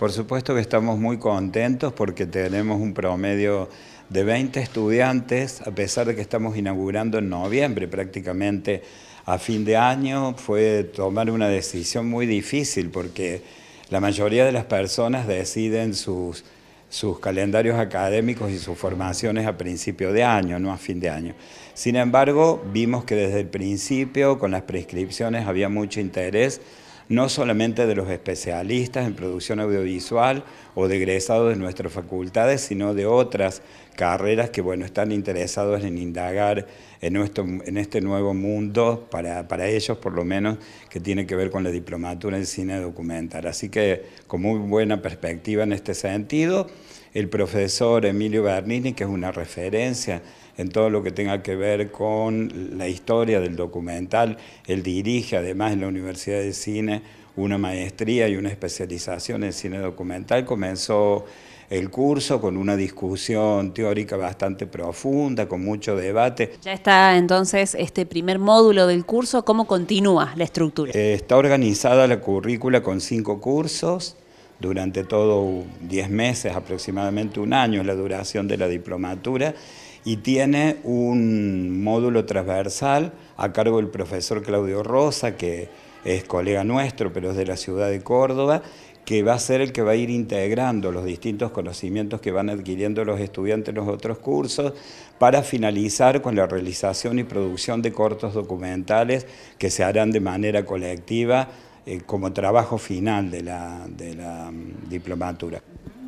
Por supuesto que estamos muy contentos porque tenemos un promedio de 20 estudiantes, a pesar de que estamos inaugurando en noviembre prácticamente a fin de año, fue tomar una decisión muy difícil porque la mayoría de las personas deciden sus, sus calendarios académicos y sus formaciones a principio de año, no a fin de año. Sin embargo, vimos que desde el principio con las prescripciones había mucho interés no solamente de los especialistas en producción audiovisual o de egresados de nuestras facultades, sino de otras carreras que bueno, están interesados en indagar en, nuestro, en este nuevo mundo, para, para, ellos por lo menos, que tiene que ver con la diplomatura en cine documental. Así que con muy buena perspectiva en este sentido, el profesor Emilio Bernini, que es una referencia en todo lo que tenga que ver con la historia del documental, él dirige además en la Universidad de Cine una maestría y una especialización en cine documental, comenzó el curso con una discusión teórica bastante profunda, con mucho debate. Ya está entonces este primer módulo del curso, ¿cómo continúa la estructura? Eh, está organizada la currícula con cinco cursos, durante todo 10 meses, aproximadamente un año es la duración de la diplomatura, y tiene un módulo transversal a cargo del profesor Claudio Rosa, que es colega nuestro, pero es de la ciudad de Córdoba, que va a ser el que va a ir integrando los distintos conocimientos que van adquiriendo los estudiantes en los otros cursos para finalizar con la realización y producción de cortos documentales que se harán de manera colectiva eh, como trabajo final de la mm, diplomatura.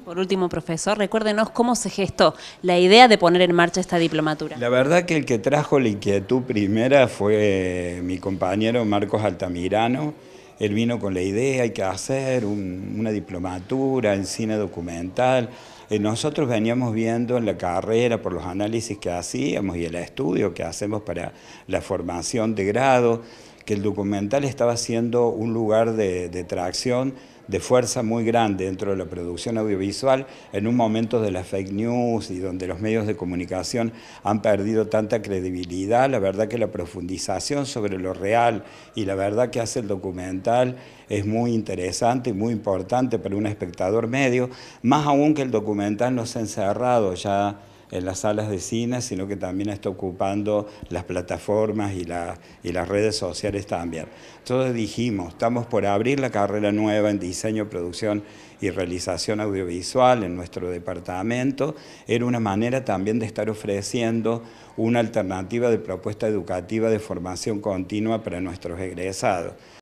Por último, profesor, recuérdenos cómo se gestó la idea de poner en marcha esta diplomatura. La verdad que el que trajo la inquietud primera fue eh, mi compañero Marcos Altamirano, él vino con la idea, hay que hacer una diplomatura en cine documental. Eh, nosotros veníamos viendo en la carrera por los análisis que hacíamos y el estudio que hacemos para la formación de grado, que el documental estaba siendo un lugar de, de tracción de fuerza muy grande dentro de la producción audiovisual en un momento de las fake news y donde los medios de comunicación han perdido tanta credibilidad, la verdad que la profundización sobre lo real y la verdad que hace el documental es muy interesante y muy importante para un espectador medio, más aún que el documental no se ha encerrado ya en las salas de cine, sino que también está ocupando las plataformas y, las redes sociales también. Entonces dijimos, estamos por abrir la carrera nueva en diseño, producción y realización audiovisual en nuestro departamento. Era una manera también de estar ofreciendo una alternativa de propuesta educativa de formación continua para nuestros egresados.